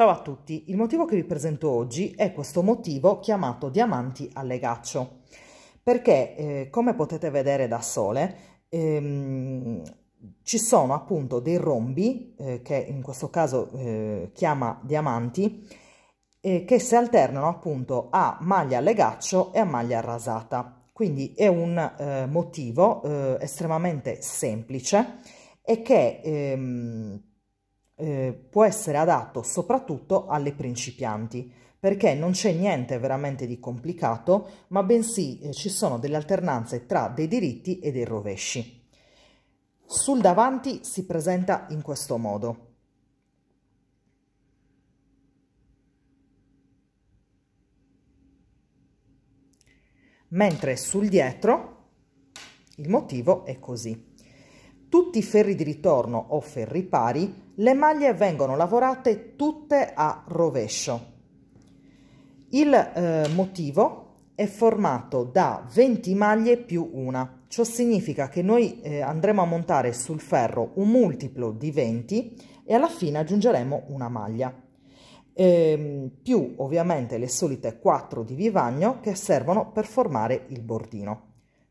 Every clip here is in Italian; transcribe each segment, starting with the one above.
Ciao a tutti, il motivo che vi presento oggi è questo motivo chiamato diamanti a legaccio, perché eh, come potete vedere da sole ehm, ci sono appunto dei rombi, eh, che in questo caso eh, chiama diamanti, eh, che si alternano appunto a maglia a legaccio e a maglia rasata. Quindi è un eh, motivo eh, estremamente semplice e che... Ehm, eh, può essere adatto soprattutto alle principianti perché non c'è niente veramente di complicato, ma bensì eh, ci sono delle alternanze tra dei diritti e dei rovesci. Sul davanti si presenta in questo modo. Mentre sul dietro il motivo è così tutti i ferri di ritorno o ferri pari, le maglie vengono lavorate tutte a rovescio. Il eh, motivo è formato da 20 maglie più una. Ciò significa che noi eh, andremo a montare sul ferro un multiplo di 20 e alla fine aggiungeremo una maglia. Ehm, più ovviamente le solite 4 di vivagno che servono per formare il bordino.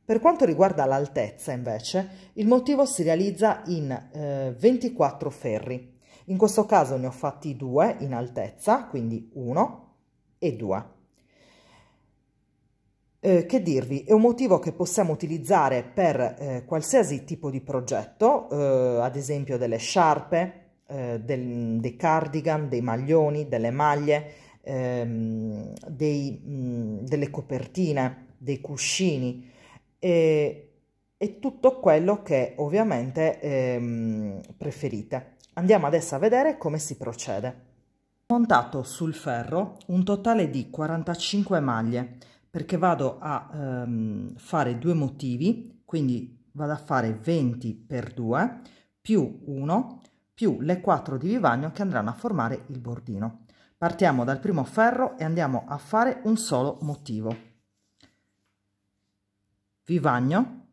Per quanto riguarda l'altezza, invece, il motivo si realizza in eh, 24 ferri. In questo caso ne ho fatti due in altezza, quindi uno e due. Eh, che dirvi, è un motivo che possiamo utilizzare per eh, qualsiasi tipo di progetto, eh, ad esempio delle sciarpe, eh, del, dei cardigan, dei maglioni, delle maglie, ehm, dei, mh, mm, delle copertine, dei cuscini, e, e tutto quello che ovviamente ehm, preferite. Andiamo adesso a vedere come si procede. Ho montato sul ferro un totale di 45 maglie perché vado a ehm, fare due motivi, quindi vado a fare 20 per 2 più 1 più le 4 di vivagno che andranno a formare il bordino. Partiamo dal primo ferro e andiamo a fare un solo motivo vivagno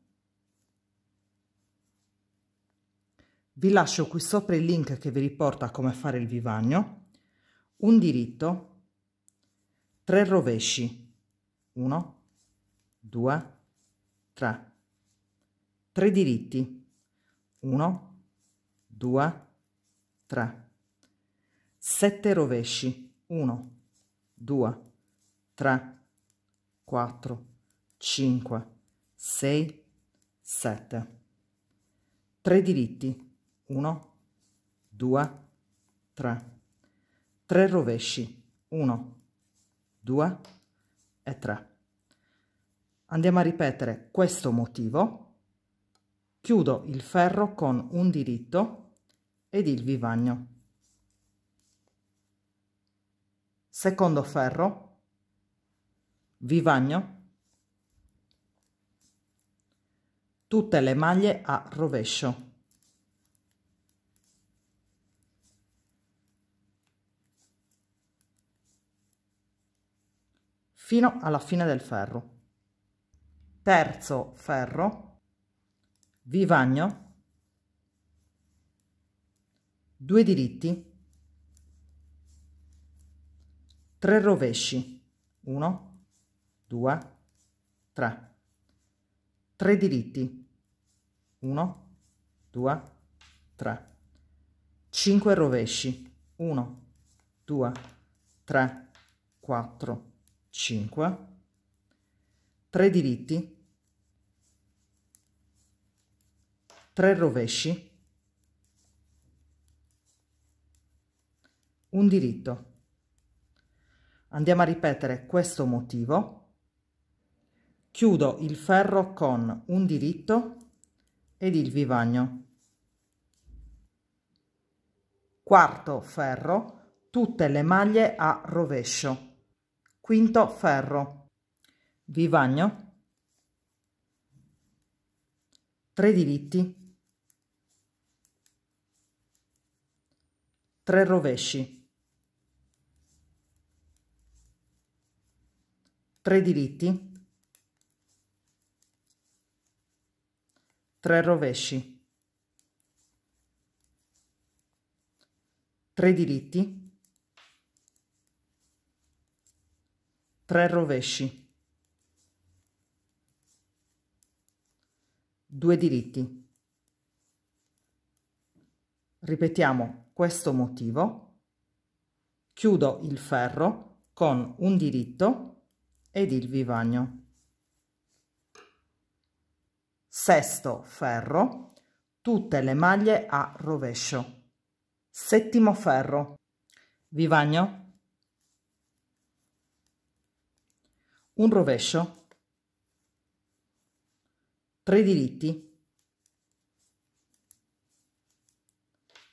vi lascio qui sopra il link che vi riporta come fare il vivagno un diritto tre rovesci 1 2 3 3 diritti 1 2 3 7 rovesci 1 2 3 4 5 6, 7. Tre diritti, 1, 2, 3. Tre rovesci, 1, 2 e 3. Andiamo a ripetere questo motivo. Chiudo il ferro con un diritto ed il vivagno. Secondo ferro, vivagno tutte le maglie a rovescio. fino alla fine del ferro. Terzo ferro, vivagno, due diritti, tre rovesci, uno, due, tre tre diritti Uno, due, tre. Cinque rovesci Uno, due, tre, quattro, cinque. Tre diritti Tre rovesci un diritto andiamo a ripetere questo motivo chiudo il ferro con un diritto ed il vivagno quarto ferro tutte le maglie a rovescio quinto ferro vivagno tre diritti tre rovesci tre diritti tre rovesci, 3 diritti, tre rovesci, due diritti. Ripetiamo questo motivo, chiudo il ferro con un diritto ed il vivagno. Sesto ferro, tutte le maglie a rovescio. Settimo ferro, vivagno, un rovescio, tre diritti,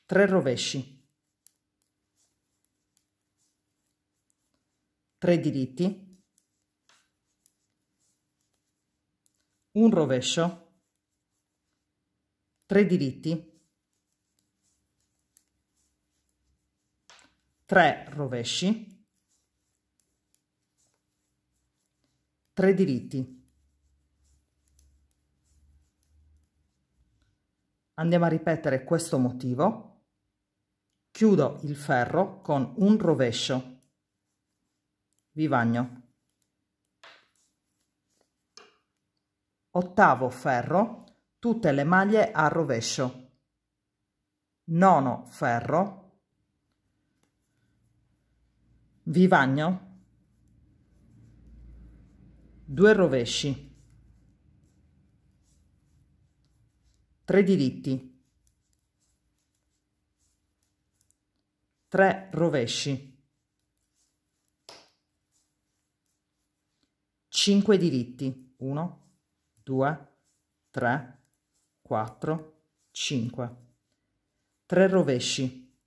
tre rovesci. tre diritti, un rovescio, diritti, tre rovesci tre diritti andiamo a ripetere questo motivo chiudo il ferro con un rovescio vivagno ottavo ferro tutte le maglie a rovescio. Nono ferro, vivagno, due rovesci, tre diritti, tre rovesci. cinque diritti. 1, 2, 3, 4, 5. 3 rovesci,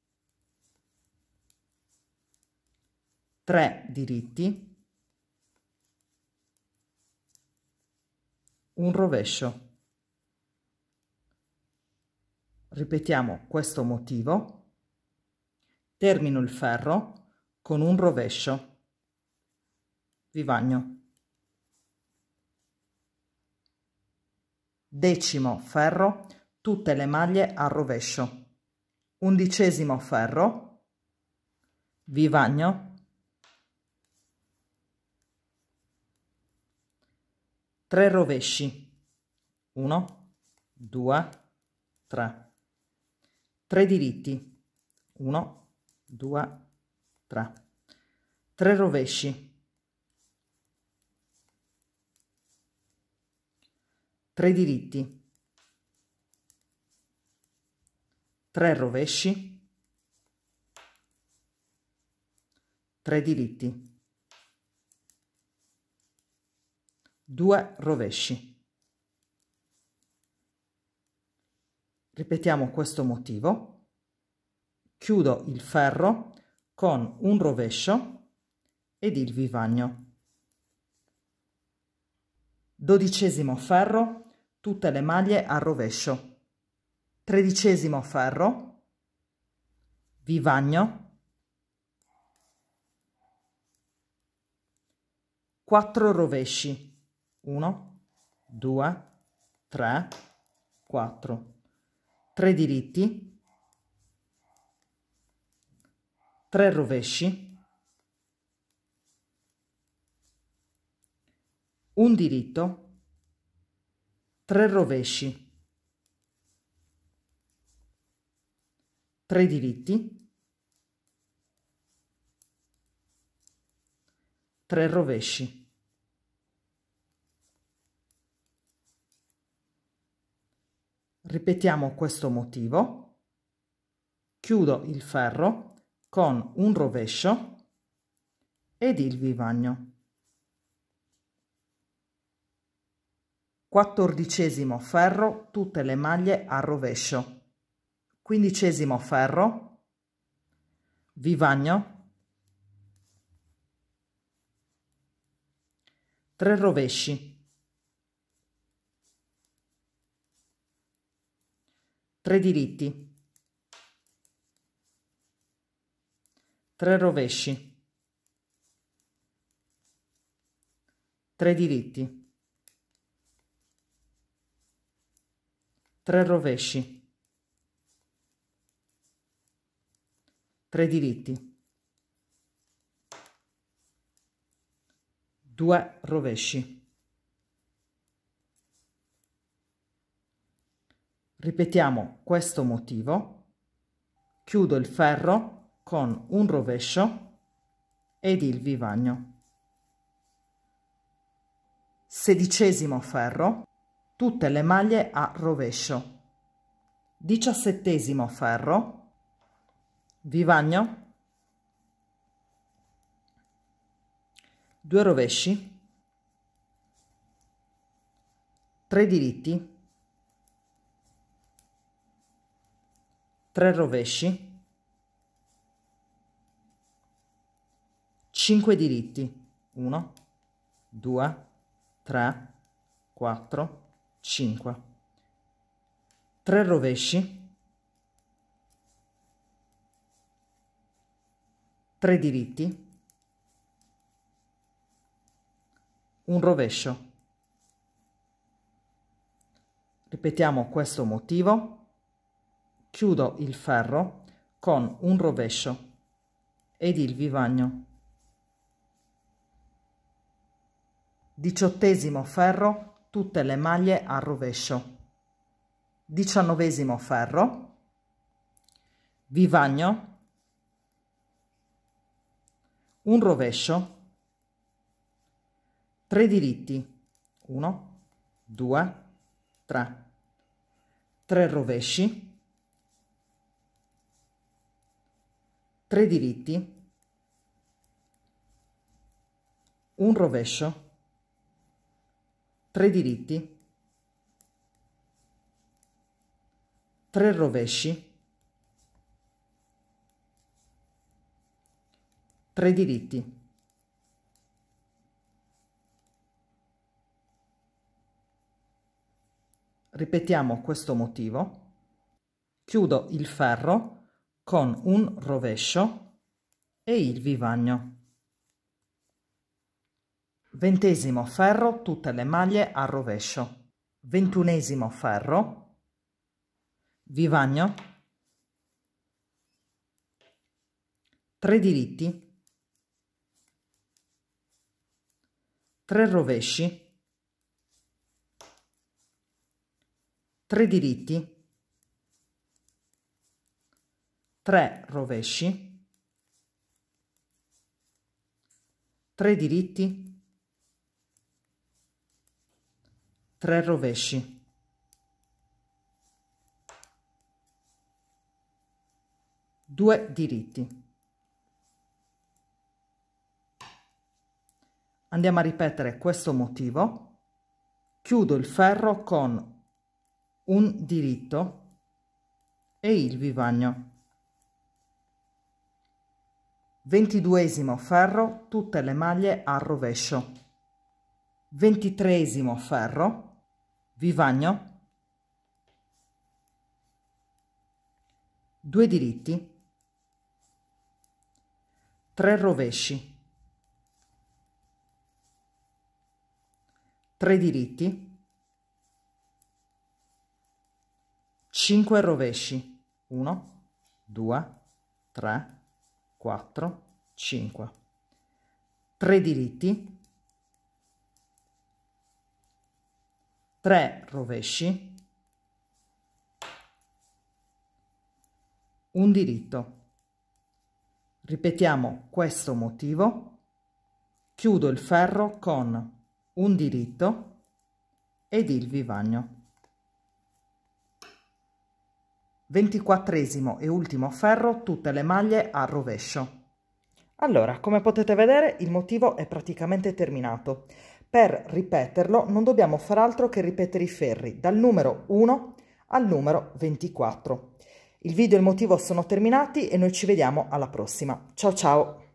3 diritti, un rovescio. Ripetiamo questo motivo, termino il ferro con un rovescio, vivagno. Decimo ferro, tutte le maglie al rovescio. Undicesimo ferro, vivagno. Tre rovesci. Uno, due, tre. Tre diritti. Uno, due, tre. Tre rovesci. tre diritti, tre rovesci, tre diritti, due rovesci. Ripetiamo questo motivo, chiudo il ferro con un rovescio ed il vivagno. Dodicesimo ferro, tutte le maglie al rovescio. Tredicesimo ferro, vivagno, quattro rovesci, uno, due, tre, quattro, tre diritti, tre rovesci, un diritto, tre rovesci, tre diritti, tre rovesci. Ripetiamo questo motivo, chiudo il ferro con un rovescio ed il vivagno. quattordicesimo ferro tutte le maglie a rovescio, quindicesimo ferro, vivagno, tre rovesci, tre diritti, tre rovesci, tre diritti. tre rovesci tre diritti due rovesci ripetiamo questo motivo chiudo il ferro con un rovescio ed il vivagno sedicesimo ferro tutte le maglie a rovescio diciassettesimo ferro vivagno due rovesci tre diritti tre rovesci cinque diritti uno, due, tre, quattro, 5 3 rovesci 3 diritti un rovescio ripetiamo questo motivo chiudo il ferro con un rovescio ed il vivagno diciottesimo ferro tutte le maglie al rovescio diciannovesimo ferro vivagno un rovescio tre diritti 1 2 3 3 rovesci 3 diritti un rovescio tre diritti, tre rovesci, tre diritti. Ripetiamo questo motivo. Chiudo il ferro con un rovescio e il vivagno. Ventesimo ferro, tutte le maglie al rovescio. Ventunesimo ferro, vivagno, tre diritti, tre rovesci, tre diritti, tre rovesci, tre diritti, 3 rovesci due diritti andiamo a ripetere questo motivo chiudo il ferro con un diritto e il vivagno ventiduesimo ferro tutte le maglie a rovescio ventitresimo ferro vivagno, due diritti, tre rovesci, tre diritti, cinque rovesci, uno, due, tre, quattro, cinque, tre diritti, 3 rovesci, un diritto. Ripetiamo questo motivo, chiudo il ferro con un diritto ed il vivagno. Ventiquattresimo e ultimo ferro, tutte le maglie a rovescio. Allora, come potete vedere, il motivo è praticamente terminato. Per ripeterlo non dobbiamo far altro che ripetere i ferri dal numero 1 al numero 24. Il video e il motivo sono terminati e noi ci vediamo alla prossima. Ciao ciao!